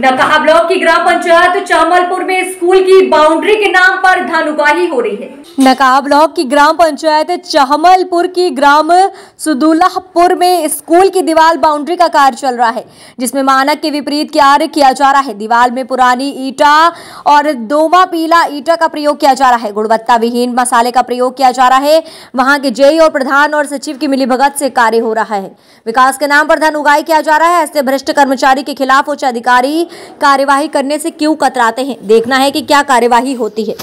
नकाहा block की ग्राम पंचायत चामलपुर में school की बाउंड्री के नाम पर धन उगाही हो रही है नकाहा ब्लॉक की ग्राम पंचायत चामलपुर की ग्राम सुदुल्लापुर में स्कूल की दीवार बाउंड्री का कार्य चल रहा है जिसमें मानक के विपरीत कार्य किया जा रहा है दीवार में पुरानी ईटा और दोमा पीला ईटा का प्रयोग किया जा रहा है गुणवत्ता विहीन मसाले का प्रयोग किया जा रहा है वहां के जेई और प्रधान और सचिव की मिलीभगत से कार्य हो रहा है विकास के नाम पर धन उगाही किया जा रहा है ऐसे भ्रष्ट कर्मचारी के खिलाफ उच्च अधिकारी कार्यवाही करने से क्यों कतराते हैं देखना है कि क्या कार्यवाही होती है